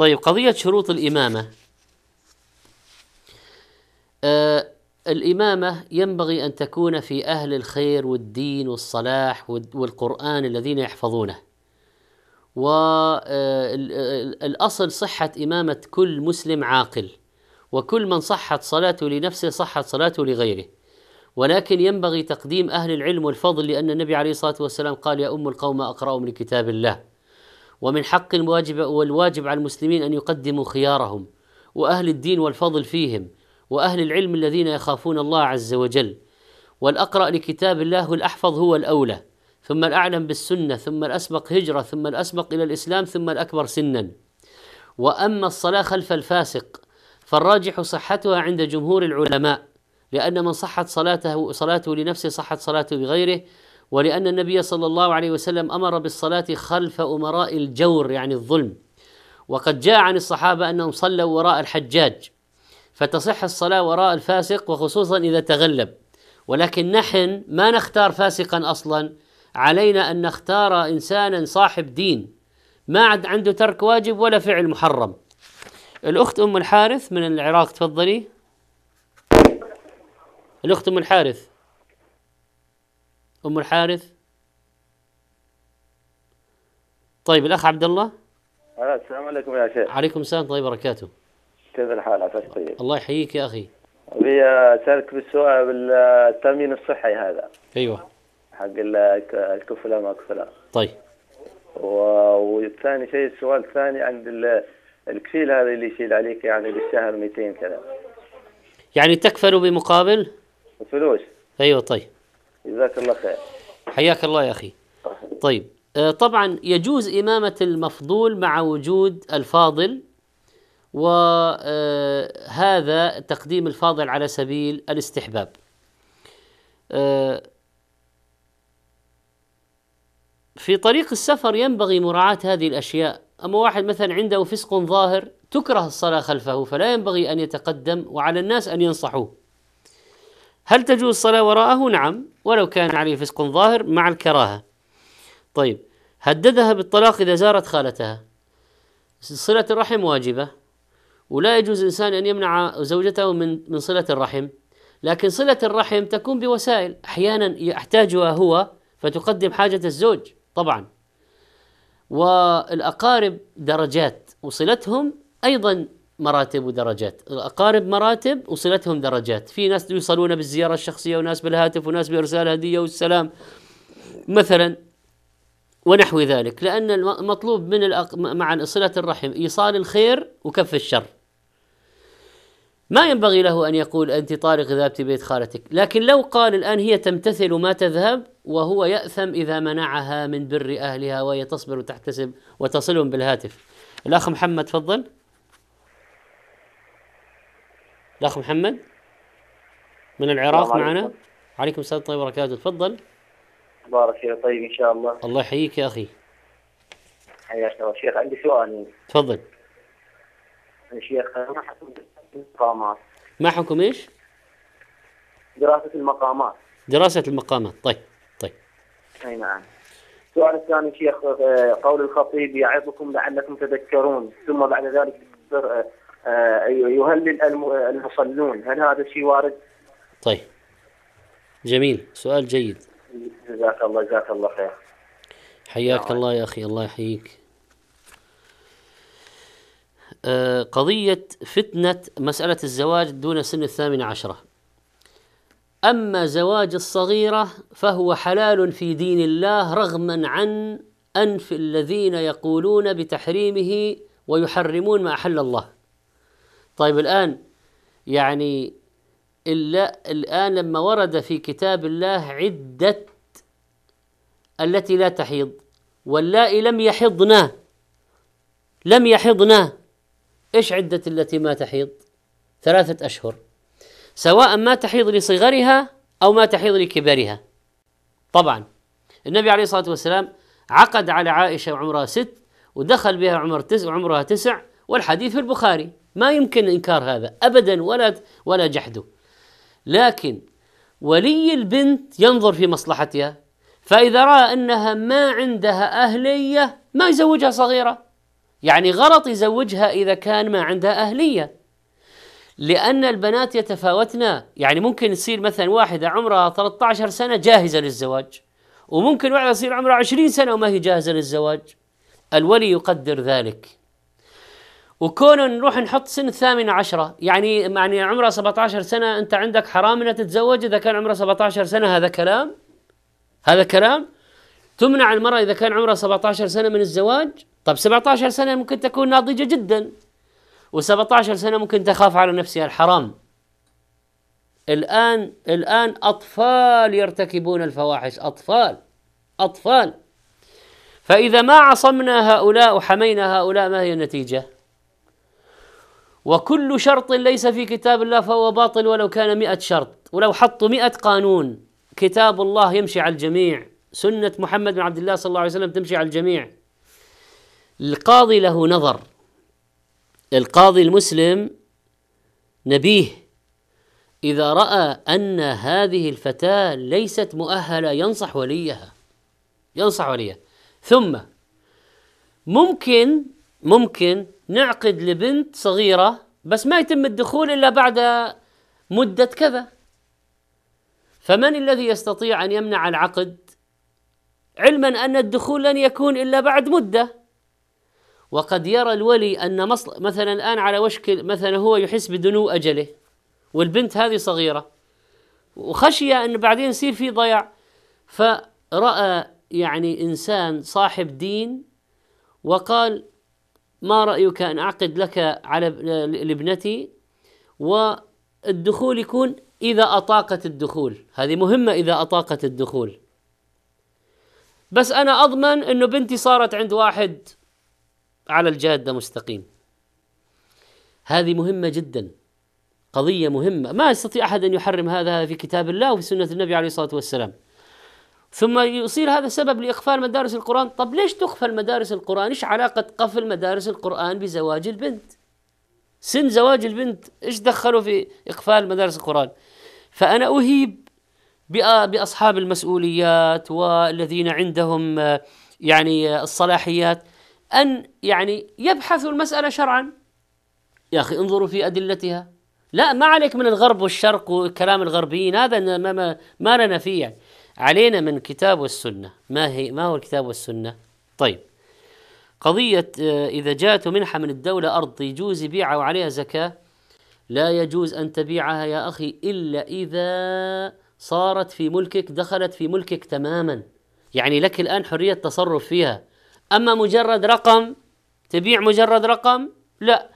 طيب قضية شروط الإمامة آه الإمامة ينبغي أن تكون في أهل الخير والدين والصلاح والقرآن الذين يحفظونه والأصل آه، صحة إمامة كل مسلم عاقل وكل من صحت صلاته لنفسه صحت صلاته لغيره ولكن ينبغي تقديم أهل العلم والفضل لأن النبي عليه الصلاة والسلام قال يا أم القوم أقرأهم لكتاب الله ومن حق الواجب والواجب على المسلمين ان يقدموا خيارهم واهل الدين والفضل فيهم واهل العلم الذين يخافون الله عز وجل والاقرا لكتاب الله والاحفظ هو الاولى ثم الاعلم بالسنه ثم الاسبق هجره ثم الاسبق الى الاسلام ثم الاكبر سنا واما الصلاه خلف الفاسق فالراجح صحتها عند جمهور العلماء لأن من صحت صلاته صلاته لنفسه صحت صلاته بغيره ولأن النبي صلى الله عليه وسلم أمر بالصلاة خلف أمراء الجور يعني الظلم وقد جاء عن الصحابة أنهم صلوا وراء الحجاج فتصح الصلاة وراء الفاسق وخصوصا إذا تغلب ولكن نحن ما نختار فاسقا أصلا علينا أن نختار إنسانا صاحب دين ما عد عنده ترك واجب ولا فعل محرم الأخت أم الحارث من العراق تفضلي الأخت أم الحارث أم الحارث طيب الأخ عبد الله السلام عليكم يا شيخ عليكم السلام طيب وبركاته كيف الحال عساك طيب الله يحييك يا أخي أبي أسألك بالسؤال بالتأمين الصحي هذا أيوه حق الكفلة ما كفلة طيب والثاني شيء السؤال الثاني عند الكفيل هذا اللي يشيل عليك يعني بالشهر 200 كذا يعني تكفلوا بمقابل فلوس ايوه طيب جزاك الله خير حياك الله يا أخي طيب آه، طبعا يجوز إمامة المفضول مع وجود الفاضل وهذا آه، تقديم الفاضل على سبيل الاستحباب آه، في طريق السفر ينبغي مراعاة هذه الأشياء أما واحد مثلا عنده فسق ظاهر تكره الصلاة خلفه فلا ينبغي أن يتقدم وعلى الناس أن ينصحوه هل تجوز الصلاة وراءه؟ نعم ولو كان عليه فسق ظاهر مع الكراهة طيب هددها بالطلاق إذا زارت خالتها صلة الرحم واجبة ولا يجوز إنسان أن يمنع زوجته من من صلة الرحم لكن صلة الرحم تكون بوسائل أحيانا يحتاجها هو فتقدم حاجة الزوج طبعا والأقارب درجات وصلتهم أيضا مراتب ودرجات الأقارب مراتب وصلتهم درجات في ناس يوصلون بالزيارة الشخصية وناس بالهاتف وناس بإرسال هدية والسلام مثلا ونحو ذلك لأن المطلوب من الأق... مع صلة الرحم إيصال الخير وكف الشر ما ينبغي له أن يقول أنت طارق ذهبت بيت خالتك لكن لو قال الآن هي تمتثل ما تذهب وهو يأثم إذا منعها من بر أهلها وهي تصبر وتحتسب وتصلهم بالهاتف الأخ محمد تفضل الاخ محمد من العراق معنا عليكم, السلام ورحمه طيب، الله وبركاته تفضل بارك فيك طيب ان شاء الله الله يحييك يا اخي حياك الله شيخ عندي سؤال تفضل شيخ ما حكم المقامات ما حكم ايش؟ دراسة المقامات دراسة المقامات طيب طيب اي نعم السؤال الثاني شيخ قول الخطيب يعظكم لعلكم تذكرون ثم بعد ذلك آه، أيوة، يهلل المصلون هل هذا الشيء وارد؟ طيب جميل سؤال جيد جزاك الله جزاك الله خير حياك نعم. الله يا أخي الله يحييك آه، قضية فتنة مسألة الزواج دون سن الثامنة عشرة أما زواج الصغيرة فهو حلال في دين الله رغما عن أنف الذين يقولون بتحريمه ويحرمون ما أحل الله طيب الآن يعني إلا الآن لما ورد في كتاب الله عدة التي لا تحيض واللائي لم يحضنا لم يحضنا إيش عدة التي ما تحيض ثلاثة أشهر سواء ما تحيض لصغرها أو ما تحيض لكبرها طبعا النبي عليه الصلاة والسلام عقد على عائشة عمرها ست ودخل بها عمر تسع وعمرها تسع والحديث في البخاري ما يمكن انكار هذا ابدا ولا ولا جحده لكن ولي البنت ينظر في مصلحتها فاذا راى انها ما عندها اهليه ما يزوجها صغيره يعني غلط يزوجها اذا كان ما عندها اهليه لأن البنات يتفاوتن يعني ممكن تصير مثلا واحدة عمرها 13 سنة جاهزة للزواج وممكن واحدة تصير عمرها 20 سنة وما هي جاهزة للزواج الولي يقدر ذلك وكونه نروح نحط سن الثامنة عشرة يعني يعني عمره 17 سنة أنت عندك حرام أنها تتزوج إذا كان عمره 17 سنة هذا كلام هذا كلام تمنع المرأة إذا كان عمرها 17 سنة من الزواج طب 17 سنة ممكن تكون ناضجة جدا و17 سنة ممكن تخاف على نفسها الحرام الآن الآن أطفال يرتكبون الفواحش أطفال أطفال فإذا ما عصمنا هؤلاء وحمينا هؤلاء ما هي النتيجة؟ وكل شرط ليس في كتاب الله فهو باطل ولو كان مئة شرط ولو حطوا مئة قانون كتاب الله يمشي على الجميع سنة محمد بن عبد الله صلى الله عليه وسلم تمشي على الجميع القاضي له نظر القاضي المسلم نبيه إذا رأى أن هذه الفتاة ليست مؤهلة ينصح وليها ينصح وليها ثم ممكن ممكن نعقد لبنت صغيرة بس ما يتم الدخول إلا بعد مدة كذا فمن الذي يستطيع أن يمنع العقد علما أن الدخول لن يكون إلا بعد مدة وقد يرى الولي أن مصل مثلا الآن على وشك مثلا هو يحس بدنو أجله والبنت هذه صغيرة وخشي أن بعدين يصير في ضياع فرأى يعني إنسان صاحب دين وقال ما رأيك أن أعقد لك على لابنتي والدخول يكون إذا أطاقت الدخول هذه مهمة إذا أطاقت الدخول بس أنا أضمن أنه بنتي صارت عند واحد على الجادة مستقيم هذه مهمة جدا قضية مهمة ما يستطيع أحد أن يحرم هذا في كتاب الله وفي سنة النبي عليه الصلاة والسلام ثم يصير هذا سبب لإقفال مدارس القرآن طب ليش تقفل مدارس القرآن إيش علاقة قفل مدارس القرآن بزواج البنت سن زواج البنت إيش دخلوا في إقفال مدارس القرآن فأنا أهيب بأصحاب المسؤوليات والذين عندهم يعني الصلاحيات أن يعني يبحثوا المسألة شرعا يا أخي انظروا في أدلتها لا ما عليك من الغرب والشرق وكلام الغربيين هذا ما, ما, ما لنا فيه يعني علينا من الكتاب والسنة ما هي ما هو الكتاب والسنة؟ طيب قضية آه، إذا جاءت منحة من الدولة أرض يجوز يبيعها وعليها زكاة لا يجوز أن تبيعها يا أخي إلا إذا صارت في ملكك دخلت في ملكك تماما يعني لك الآن حرية تصرف فيها أما مجرد رقم تبيع مجرد رقم لا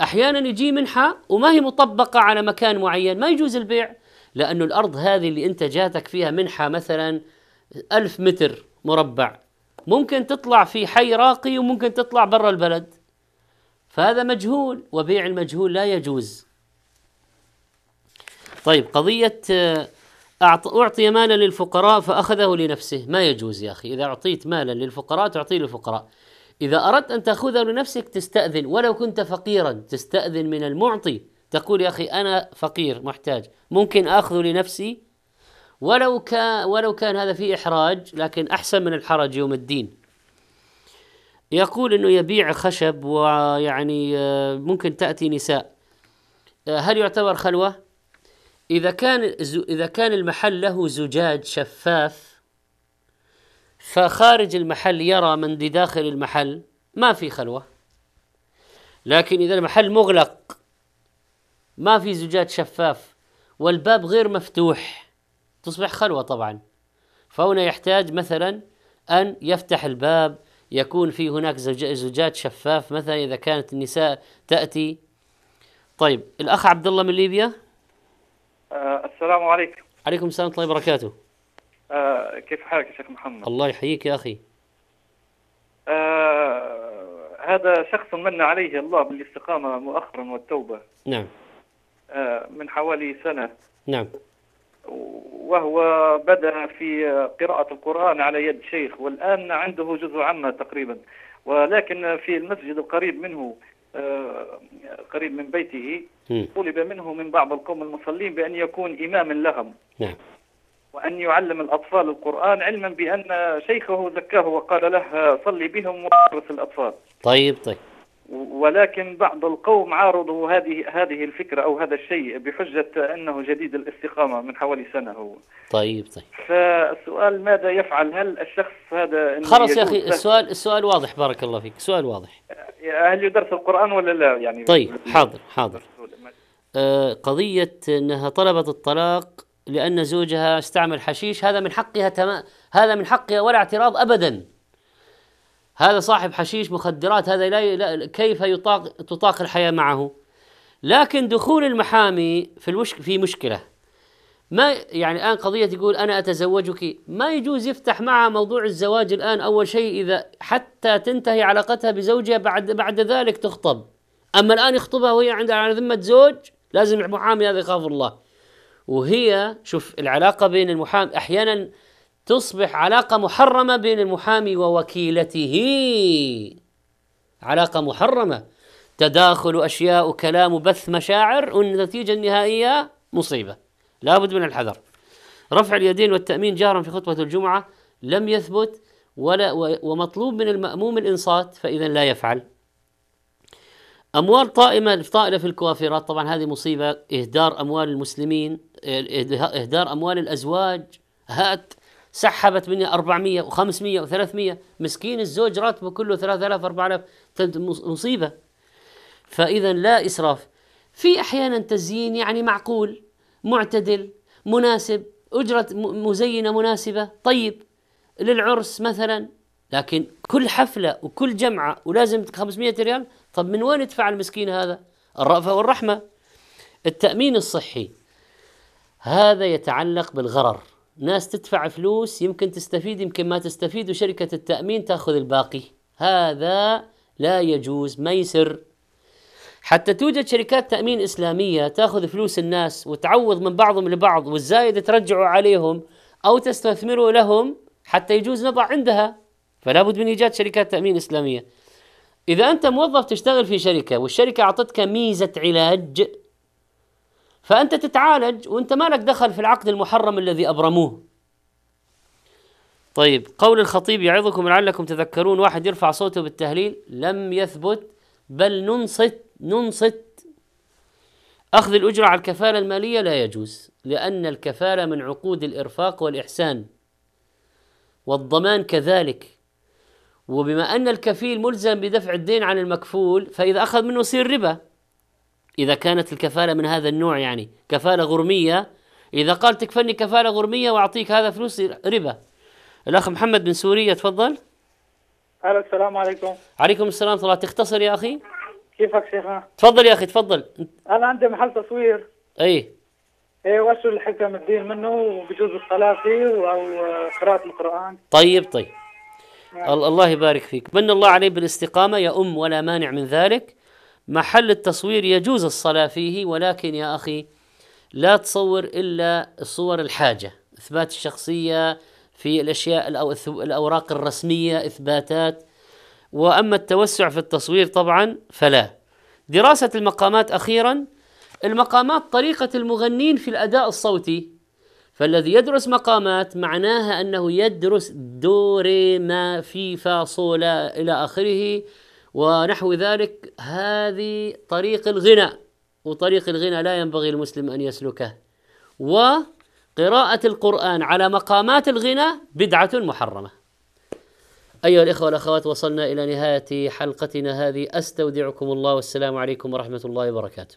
أحيانا يجي منحة وما هي مطبقة على مكان معين ما يجوز البيع لأنه الأرض هذه اللي أنت جاتك فيها منحة مثلا ألف متر مربع ممكن تطلع في حي راقي وممكن تطلع برا البلد فهذا مجهول وبيع المجهول لا يجوز طيب قضية آه، أعطي مالا للفقراء فأخذه لنفسه ما يجوز يا أخي إذا أعطيت مالا للفقراء تعطيه للفقراء إذا أردت أن تأخذه لنفسك تستأذن ولو كنت فقيرا تستأذن من المعطي تقول يا أخي أنا فقير محتاج ممكن أخذه لنفسي ولو كان ولو كان هذا فيه إحراج لكن أحسن من الحرج يوم الدين يقول أنه يبيع خشب ويعني آه، ممكن تأتي نساء آه، هل يعتبر خلوة؟ إذا كان إذا كان المحل له زجاج شفاف فخارج المحل يرى من داخل المحل ما في خلوة لكن إذا المحل مغلق ما في زجاج شفاف والباب غير مفتوح تصبح خلوة طبعا فهنا يحتاج مثلا أن يفتح الباب يكون في هناك زجاج شفاف مثلا إذا كانت النساء تأتي طيب الأخ عبد الله من ليبيا آه، السلام عليكم عليكم السلام ورحمة الله وبركاته آه، كيف حالك يا شيخ محمد الله يحييك يا أخي آه، هذا شخص من عليه الله بالاستقامة مؤخرا والتوبة نعم آه، من حوالي سنة نعم وهو بدأ في قراءة القرآن على يد شيخ والآن عنده جزء عامة تقريبا ولكن في المسجد القريب منه آه، قريب من بيته طلب منه من بعض القوم المصلين بأن يكون إماما لهم نعم. وأن يعلم الأطفال القرآن علما بأن شيخه زكاه وقال له آه، صلي بهم وأدرس الأطفال طيب طيب ولكن بعض القوم عارضوا هذه هذه الفكره او هذا الشيء بحجه انه جديد الاستقامه من حوالي سنه هو طيب طيب فالسؤال ماذا يفعل هل الشخص هذا خلاص يا اخي السؤال السؤال واضح بارك الله فيك سؤال واضح هل يدرس القران ولا لا يعني طيب حاضر حاضر آه، قضيه انها طلبت الطلاق لان زوجها استعمل حشيش هذا من حقها تمام هذا من حقها ولا اعتراض ابدا هذا صاحب حشيش مخدرات هذا لا كيف يطاق تطاق الحياة معه لكن دخول المحامي في المشك في مشكلة ما يعني الآن قضية تقول أنا أتزوجك ما يجوز يفتح معها موضوع الزواج الآن أول شيء إذا حتى تنتهي علاقتها بزوجها بعد بعد ذلك تخطب أما الآن يخطبها وهي عندها على ذمة زوج لازم المحامي هذا يخاف الله وهي شوف العلاقة بين المحامي أحيانا تصبح علاقة محرمة بين المحامي ووكيلته علاقة محرمة تداخل أشياء وكلام وبث مشاعر والنتيجة النهائية مصيبة لابد من الحذر رفع اليدين والتأمين جهرا في خطبة الجمعة لم يثبت ولا ومطلوب من المأموم الإنصات فإذا لا يفعل أموال طائمة طائلة في الكوافرات طبعا هذه مصيبة إهدار أموال المسلمين إهدار أموال الأزواج هات سحبت مني 400 و500 و300 مسكين الزوج راتبه كله 3000 4000 مصيبه فاذا لا اسراف في احيانا تزيين يعني معقول معتدل مناسب اجره مزينه مناسبه طيب للعرس مثلا لكن كل حفله وكل جمعه ولازم 500 ريال طب من وين يدفع المسكين هذا الرأفه والرحمه التامين الصحي هذا يتعلق بالغرر ناس تدفع فلوس يمكن تستفيد يمكن ما تستفيد وشركة التأمين تأخذ الباقي هذا لا يجوز ميسر حتى توجد شركات تأمين إسلامية تأخذ فلوس الناس وتعوض من بعضهم لبعض والزايد ترجعوا عليهم أو تستثمروا لهم حتى يجوز نضع عندها فلا بد من إيجاد شركات تأمين إسلامية إذا أنت موظف تشتغل في شركة والشركة أعطتك ميزة علاج فأنت تتعالج وأنت ما لك دخل في العقد المحرم الذي أبرموه طيب قول الخطيب يعظكم لعلكم تذكرون واحد يرفع صوته بالتهليل لم يثبت بل ننصت ننصت أخذ الأجرة على الكفالة المالية لا يجوز لأن الكفالة من عقود الإرفاق والإحسان والضمان كذلك وبما أن الكفيل ملزم بدفع الدين عن المكفول فإذا أخذ منه يصير ربا إذا كانت الكفالة من هذا النوع يعني كفالة غرمية إذا قال تكفلني كفالة غرمية وأعطيك هذا فلوس ربا الأخ محمد من سوريا تفضل ألو السلام عليكم عليكم السلام الله تختصر يا أخي كيفك شيخنا تفضل يا أخي تفضل أنا عندي محل تصوير أي ايه واشو الحكم الدين منه وبجوز الصلاة فيه أو آه، قراءة القرآن طيب طيب نعم. الله يبارك فيك من الله عليه بالاستقامة يا أم ولا مانع من ذلك محل التصوير يجوز الصلاة فيه ولكن يا أخي لا تصور إلا صور الحاجة إثبات الشخصية في الأشياء الأوراق الرسمية إثباتات وأما التوسع في التصوير طبعا فلا دراسة المقامات أخيرا المقامات طريقة المغنين في الأداء الصوتي فالذي يدرس مقامات معناها أنه يدرس دوري ما في فا إلى آخره ونحو ذلك هذه طريق الغنى وطريق الغنى لا ينبغي المسلم ان يسلكه وقراءة القرآن على مقامات الغنى بدعة محرمة. أيها الإخوة والأخوات وصلنا إلى نهاية حلقتنا هذه أستودعكم الله والسلام عليكم ورحمة الله وبركاته.